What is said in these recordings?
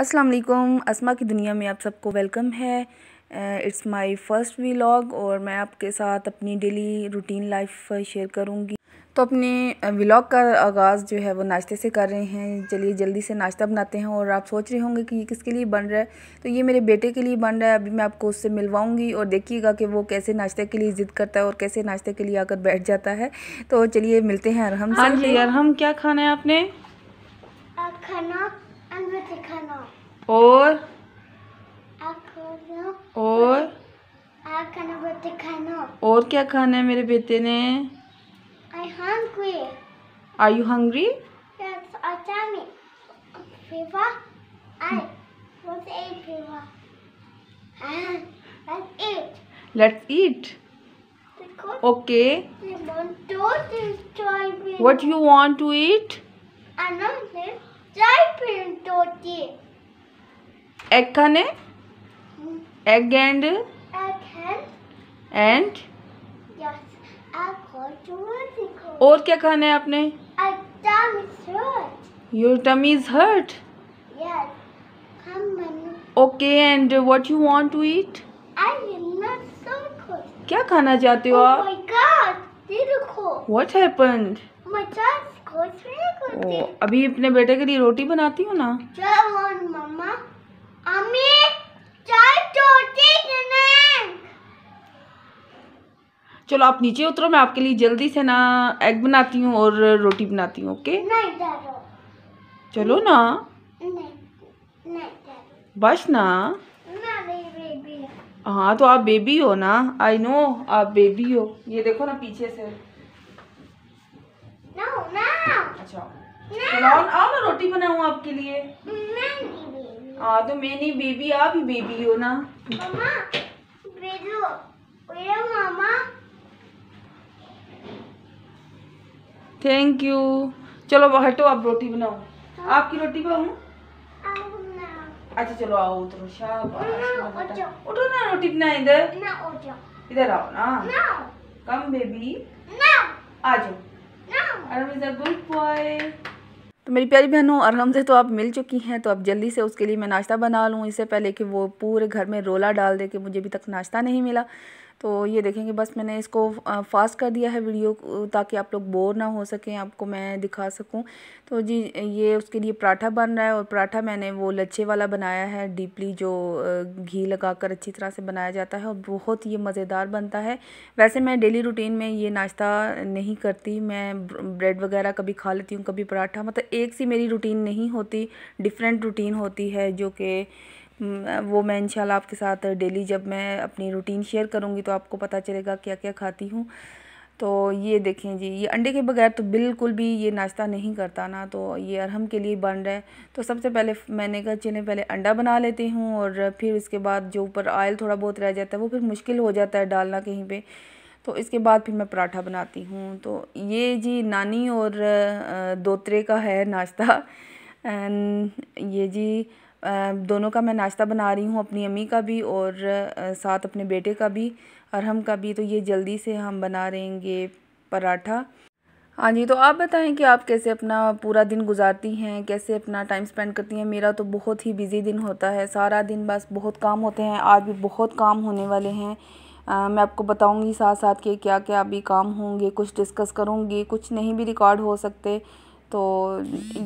अस्सलाम वालेकुम असमा की दुनिया में आप सबको वेलकम है इट्स माय फर्स्ट व्लॉग और मैं आपके साथ अपनी डेली रूटीन लाइफ शेयर करूँगी तो अपने व्लॉग का आगाज़ जो है वो नाश्ते से कर रहे हैं चलिए जल्दी से नाश्ता बनाते हैं और आप सोच रहे होंगे कि ये किसके लिए बन रहा है तो ये मेरे बेटे के लिए बन रहा है अभी मैं आपको उससे मिलवाऊंगी और देखिएगा कि वो कैसे नाश्ते के लिए ज़िद करता है और कैसे नाश्ते के लिए आकर बैठ जाता है तो चलिए मिलते हैं अरहम हाँ जी अरहम क्या खाना है आपने खाना खाना और और और क्या खाना है मेरे बेटे ने I you hungry let's eat want to eat want to eat এখানে egg and egg और क्या खाना है आपने your tummy is hurt okay and what you want to eat क्या खाना चाहते हो oh आप वॉट हैपन्ड oh, अभी अपने बेटे के लिए रोटी बनाती हूँ ना चलो आप नीचे उतरो मैं आपके लिए जल्दी से ना एग बनाती हूँ और रोटी बनाती हूँ ओके नहीं चलो ना नहीं नहीं बस ना हाँ तो आप बेबी हो ना आई नो आप बेबी हो ये देखो ना पीछे से no, ना अच्छा आओ ना रोटी बनाऊ आपके लिए हाँ तो मैं नहीं बेबी आप ही बेबी हो ना मामा थैंक यू चलो हटो आप रोटी बनाओ हाँ। आपकी रोटी बनाऊँ अच्छा चलो आओ उतरो उठो ना रोटी बना इधर इधर आओ ना कम बेबी आ जाओ अरे गुड बॉय तो मेरी प्यारी बहनों और हमसे तो आप मिल चुकी हैं तो अब जल्दी से उसके लिए मैं नाश्ता बना लूँ इससे पहले कि वो पूरे घर में रोला डाल दे कि मुझे अभी तक नाश्ता नहीं मिला तो ये देखेंगे बस मैंने इसको फास्ट कर दिया है वीडियो ताकि आप लोग बोर ना हो सकें आपको मैं दिखा सकूं तो जी ये उसके लिए पराठा बन रहा है और पराठा मैंने वो लच्छे वाला बनाया है डीपली जो घी लगाकर अच्छी तरह से बनाया जाता है और बहुत ये मज़ेदार बनता है वैसे मैं डेली रूटीन में ये नाश्ता नहीं करती मैं ब्रेड वगैरह कभी खा लेती हूँ कभी पराठा मतलब एक सी मेरी रूटीन नहीं होती डिफरेंट रूटीन होती है जो कि हम्म, वो मैं इंशाल्लाह आपके साथ डेली जब मैं अपनी रूटीन शेयर करूँगी तो आपको पता चलेगा क्या क्या खाती हूँ तो ये देखें जी ये अंडे के बगैर तो बिल्कुल भी ये नाश्ता नहीं करता ना तो ये अरहम के लिए बन रहा है तो सबसे पहले मैंने कहा चलें पहले अंडा बना लेती हूँ और फिर इसके बाद जो ऊपर ऑयल थोड़ा बहुत रह जाता है वो फिर मुश्किल हो जाता है डालना कहीं पे तो इसके बाद फिर मैं पराठा बनाती हूँ तो ये जी नानी और दोतरे का है नाश्ता ये जी दोनों का मैं नाश्ता बना रही हूँ अपनी अम्मी का भी और साथ अपने बेटे का भी अरहम का भी तो ये जल्दी से हम बना रहेंगे पराठा हाँ जी तो आप बताएं कि आप कैसे अपना पूरा दिन गुजारती हैं कैसे अपना टाइम स्पेंड करती हैं मेरा तो बहुत ही बिज़ी दिन होता है सारा दिन बस बहुत काम होते हैं आज भी बहुत काम होने वाले हैं आ, मैं आपको बताऊंगी साथ साथ के क्या क्या अभी काम होंगे कुछ डिस्कस करूंगी कुछ नहीं भी रिकॉर्ड हो सकते तो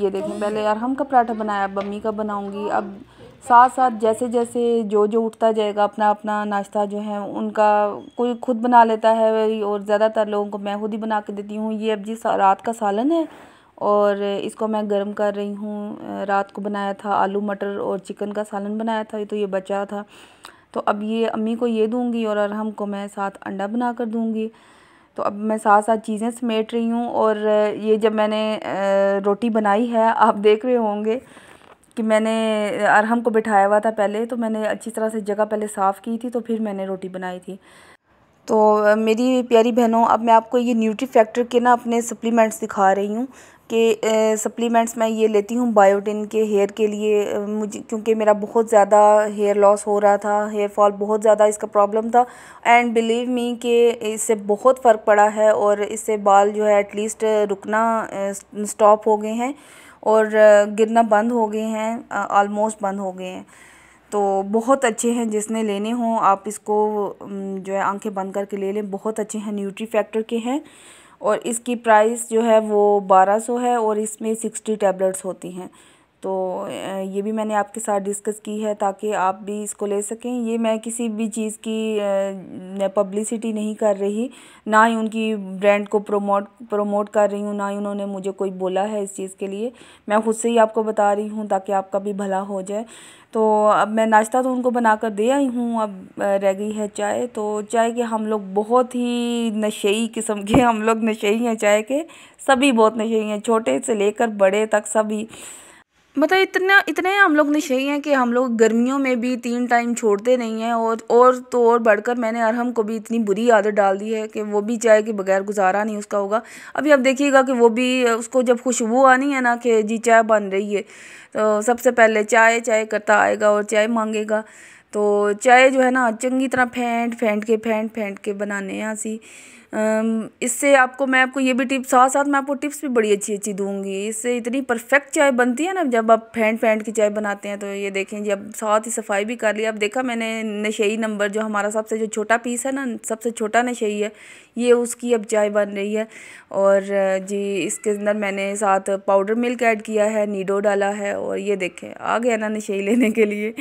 ये देखें पहले अरहम का पराठा बनाया अब अम्मी का बनाऊँगी अब साथ साथ जैसे जैसे जो जो उठता जाएगा अपना अपना नाश्ता जो है उनका कोई खुद बना लेता है और ज़्यादातर लोगों को मैं खुद ही बना के देती हूँ ये अब जी रात का सालन है और इसको मैं गर्म कर रही हूँ रात को बनाया था आलू मटर और चिकन का सालन बनाया था तो ये बचा था तो अब ये अम्मी को ये दूँगी और अरहम को मैं साथ अंडा बना कर दूँगी तो अब मैं साथ साथ चीज़ें समेट रही हूँ और ये जब मैंने रोटी बनाई है आप देख रहे होंगे कि मैंने अरहम को बिठाया हुआ था पहले तो मैंने अच्छी तरह से जगह पहले साफ़ की थी तो फिर मैंने रोटी बनाई थी तो मेरी प्यारी बहनों अब मैं आपको ये न्यूट्री फैक्टर के ना अपने सप्लीमेंट्स दिखा रही हूँ कि सप्लीमेंट्स मैं ये लेती हूँ बायोटिन के हेयर के लिए मुझे क्योंकि मेरा बहुत ज़्यादा हेयर लॉस हो रहा था हेयर फॉल बहुत ज़्यादा इसका प्रॉब्लम था एंड बिलीव मी कि इससे बहुत फ़र्क पड़ा है और इससे बाल जो है एटलीस्ट रुकना स्टॉप हो गए हैं और गिरना बंद हो गए हैं ऑलमोस्ट बंद हो गए हैं तो बहुत अच्छे हैं जिसने लेने हों आप इसको जो है आंखें बंद करके ले लें बहुत अच्छे हैं न्यूट्री फैक्टर के हैं और इसकी प्राइस जो है वो 1200 है और इसमें 60 टैबलेट्स होती हैं तो ये भी मैंने आपके साथ डिस्कस की है ताकि आप भी इसको ले सकें ये मैं किसी भी चीज़ की पब्लिसिटी नहीं कर रही ना ही उनकी ब्रांड को प्रोमोट प्रोमोट कर रही हूँ ना ही उन्होंने मुझे कोई बोला है इस चीज़ के लिए मैं खुद से ही आपको बता रही हूँ ताकि आपका भी भला हो जाए तो अब मैं नाश्ता तो उनको बना कर दे आई हूँ अब रह गई है चाय तो चाय के हम लोग बहुत ही नशेई किस्म के हम लोग नशेई हैं चाय के सभी बहुत नशेई हैं छोटे से लेकर बड़े तक सभी मतलब इतना इतने हम लोग नशे हैं कि हम लोग गर्मियों में भी तीन टाइम छोड़ते नहीं हैं और और तो और बढ़कर मैंने अरहम को भी इतनी बुरी आदत डाल दी है कि वो भी चाय के बगैर गुजारा नहीं उसका होगा अभी आप देखिएगा कि वो भी उसको जब खुशबू आनी है ना कि जी चाय बन रही है तो सबसे पहले चाय चाय करता आएगा और चाय मांगेगा तो चाय जो है ना चंगी तरह फेंट फेंट के फेंट फेंट के बनाने हैं असी इससे आपको मैं आपको ये भी टिप्स साथ साथ मैं आपको टिप्स भी बड़ी अच्छी अच्छी दूंगी इससे इतनी परफेक्ट चाय बनती है ना जब आप फेंट फेंट की चाय बनाते हैं तो ये देखें जी अब साथ ही सफाई भी कर ली अब देखा मैंने नशेई नंबर जो हमारा सबसे जो छोटा पीस है ना सबसे छोटा नशेई है ये उसकी अब चाय बन रही है और जी इसके अंदर मैंने साथ पाउडर मिल्क ऐड किया है नीडो डाला है और ये देखें आ गया ना नशेई लेने के लिए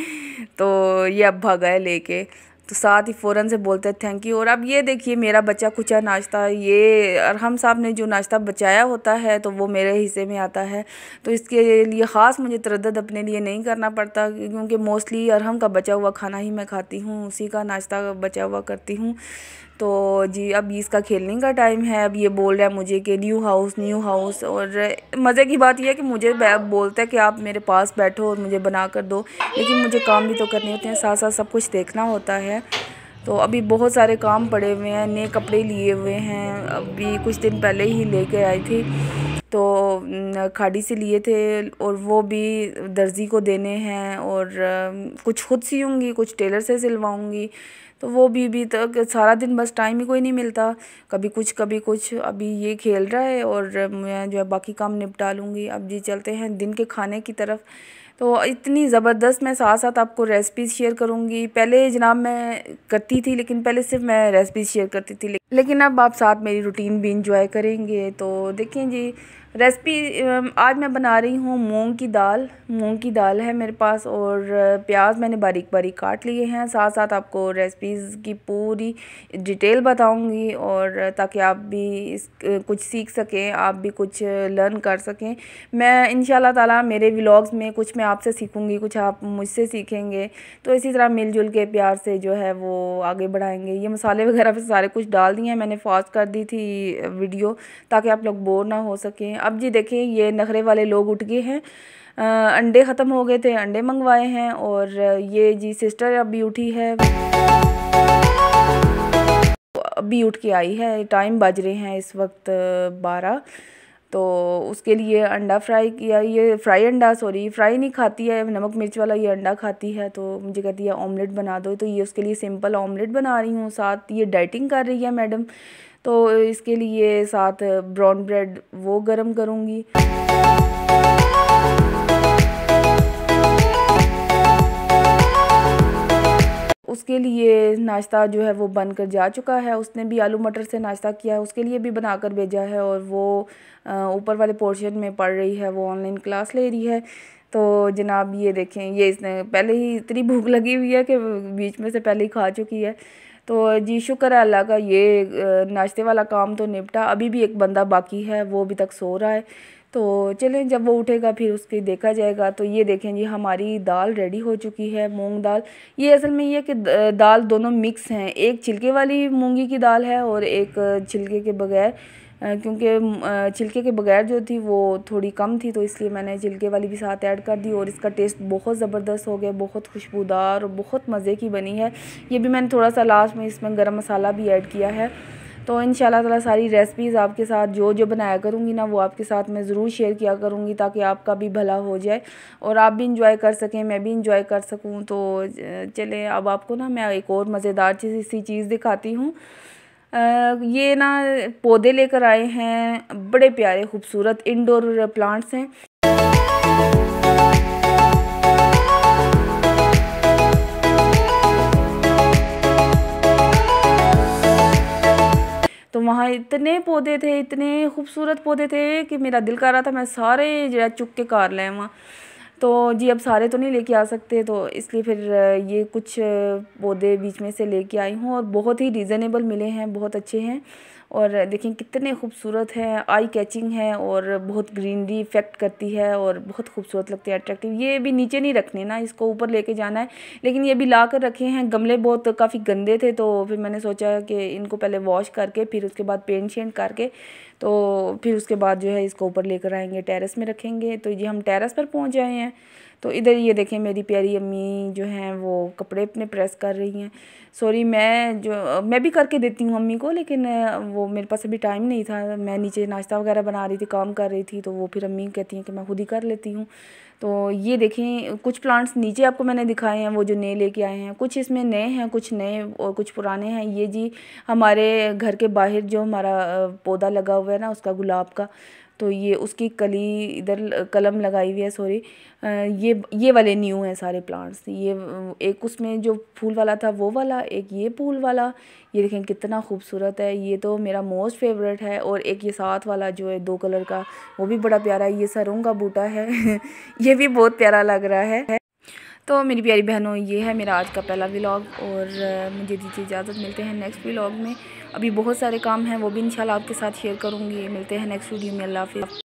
तो ये अब भागा है लेके तो साथ ही फ़ौरन से बोलते हैं थैंक यू और अब ये देखिए मेरा बच्चा कुछ है नाश्ता ये अरहम साहब ने जो नाश्ता बचाया होता है तो वो मेरे हिस्से में आता है तो इसके लिए ख़ास मुझे तरद अपने लिए नहीं करना पड़ता क्योंकि मोस्टली अरहम का बचा हुआ खाना ही मैं खाती हूँ उसी का नाश्ता बचा हुआ करती हूँ तो जी अब इसका खेलने का टाइम है अब ये बोल रहा है मुझे कि न्यू हाउस न्यू हाउस और मज़े की बात यह है कि मुझे बोलता है कि आप मेरे पास बैठो और मुझे बना कर दो लेकिन मुझे काम भी तो करने होते हैं साथ साथ सब कुछ देखना होता है तो अभी बहुत सारे काम पड़े हुए हैं नए कपड़े लिए हुए हैं अभी कुछ दिन पहले ही ले आई थी तो खाड़ी से लिए थे और वो भी दर्जी को देने हैं और कुछ खुद सीऊँगी कुछ टेलर से सिलवाऊँगी तो वो भी अभी तक तो सारा दिन बस टाइम ही कोई नहीं मिलता कभी कुछ कभी कुछ अभी ये खेल रहा है और मैं जो है बाकी काम निपटा लूँगी अब जी चलते हैं दिन के खाने की तरफ तो इतनी ज़बरदस्त मैं साथ साथ आपको रेसिपीज़ शेयर करूँगी पहले जनाब मैं करती थी लेकिन पहले सिर्फ मैं रेसिपीज़ शेयर करती थी लेकिन अब आप साथ मेरी रूटीन भी इंजॉय करेंगे तो देखें जी रेसिपी आज मैं बना रही हूँ मूंग की दाल मूंग की दाल है मेरे पास और प्याज मैंने बारीक बारीक काट लिए हैं साथ साथ आपको रेसिपीज़ की पूरी डिटेल बताऊँगी और ताकि आप भी इस कुछ सीख सकें आप भी कुछ लर्न कर सकें मैं इन ताला मेरे व्लॉग्स में कुछ मैं आपसे सीखूँगी कुछ आप मुझसे सीखेंगे तो इसी तरह मिलजुल के प्यार से जो है वो आगे बढ़ाएंगे ये मसाले वगैरह भी सारे कुछ डाल दिए हैं मैंने फास्ट कर दी थी वीडियो ताकि आप लोग बोर ना हो सकें अब जी देखिए ये नखरे वाले लोग उठ गए हैं अंडे ख़त्म हो गए थे अंडे मंगवाए हैं और ये जी सिस्टर अभी उठी है अभी उठ के आई है टाइम बज रहे हैं इस वक्त बारह तो उसके लिए अंडा फ्राई किया ये फ्राई अंडा सॉरी फ्राई नहीं खाती है नमक मिर्च वाला ये अंडा खाती है तो मुझे कहती है ऑमलेट बना दो तो ये उसके लिए सिंपल ऑमलेट बना रही हूँ साथ ये डाइटिंग कर रही है मैडम तो इसके लिए साथ ब्राउन ब्रेड वो गर्म करूँगी उसके लिए नाश्ता जो है वो बन कर जा चुका है उसने भी आलू मटर से नाश्ता किया है उसके लिए भी बना कर भेजा है और वो ऊपर वाले पोर्शन में पढ़ रही है वो ऑनलाइन क्लास ले रही है तो जनाब ये देखें ये इसने पहले ही इतनी भूख लगी हुई है कि बीच में से पहले ही खा चुकी है तो जी शुक्र है अल्लाह का ये नाश्ते वाला काम तो निपटा अभी भी एक बंदा बाकी है वो अभी तक सो रहा है तो चलें जब वो उठेगा फिर उसके देखा जाएगा तो ये देखें जी हमारी दाल रेडी हो चुकी है मूंग दाल ये असल में ये कि दाल दोनों मिक्स हैं एक छिलके वाली मूंगी की दाल है और एक छिलके के बगैर क्योंकि छिलके के बगैर जो थी वो थोड़ी कम थी तो इसलिए मैंने छिलके वाली भी साथ ऐड कर दी और इसका टेस्ट बहुत ज़बरदस्त हो गया बहुत खुशबूदार और बहुत मज़े की बनी है ये भी मैंने थोड़ा सा लास्ट में इसमें गर्म मसाला भी ऐड किया है तो इन ताला सारी रेसिपीज़ आपके साथ जो जो बनाया करूँगी ना वो आपके साथ मैं ज़रूर शेयर किया करूँगी ताकि आपका भी भला हो जाए और आप भी इंजॉय कर सकें मैं भी इंजॉय कर सकूँ तो चले अब आपको ना मैं एक और मज़ेदार चीज़ इसी चीज़ दिखाती हूँ ये ना पौधे लेकर आए हैं बड़े प्यारे खूबसूरत इंडोर प्लांट्स हैं वहाँ इतने पौधे थे इतने खूबसूरत पौधे थे कि मेरा दिल कर रहा था मैं सारे जो है चुग के कार लें वहाँ तो जी अब सारे तो नहीं लेके आ सकते तो इसलिए फिर ये कुछ पौधे बीच में से लेके आई हूँ और बहुत ही रीज़नेबल मिले हैं बहुत अच्छे हैं और देखें कितने खूबसूरत हैं आई कैचिंग है और बहुत ग्रीनरी इफ़ेक्ट करती है और बहुत खूबसूरत लगती है अट्रैक्टिव ये भी नीचे नहीं रखने ना इसको ऊपर लेके जाना है लेकिन ये भी ला कर रखे हैं गमले बहुत काफ़ी गंदे थे तो फिर मैंने सोचा कि इनको पहले वॉश करके फिर उसके बाद पेंट शेंट करके तो फिर उसके बाद जो है इसको ऊपर लेकर आएंगे टेरेस में रखेंगे तो ये हम टेरेस पर पहुँच जाए हैं तो इधर ये देखें मेरी प्यारी अम्मी जो हैं वो कपड़े अपने प्रेस कर रही हैं सॉरी मैं जो मैं भी करके देती हूँ अम्मी को लेकिन वो मेरे पास अभी टाइम नहीं था मैं नीचे नाश्ता वगैरह बना रही थी काम कर रही थी तो वो फिर अम्मी कहती हैं कि मैं खुद ही कर लेती हूँ तो ये देखें कुछ प्लांट्स नीचे आपको मैंने दिखाए हैं वो जो नए लेके आए हैं कुछ इसमें नए हैं कुछ नए और कुछ पुराने हैं ये जी हमारे घर के बाहर जो हमारा पौधा लगा हुआ है ना उसका गुलाब का तो ये उसकी कली इधर कलम लगाई हुई है सॉरी ये ये वाले न्यू हैं सारे प्लांट्स ये एक उसमें जो फूल वाला था वो वाला एक ये फूल वाला ये देखें कितना खूबसूरत है ये तो मेरा मोस्ट फेवरेट है और एक ये साथ वाला जो है दो कलर का वो भी बड़ा प्यारा है ये सरों का बूटा है ये भी बहुत प्यारा लग रहा है तो मेरी प्यारी बहनों ये है मेरा आज का पहला व्लॉग और मुझे दीजिए इजाज़त मिलते हैं नेक्स्ट व्लॉग में अभी बहुत सारे काम हैं वो भी इंशाल्लाह आपके साथ शेयर करूँगी मिलते हैं नेक्स्ट वीडियो में अल्लाह हाफिज़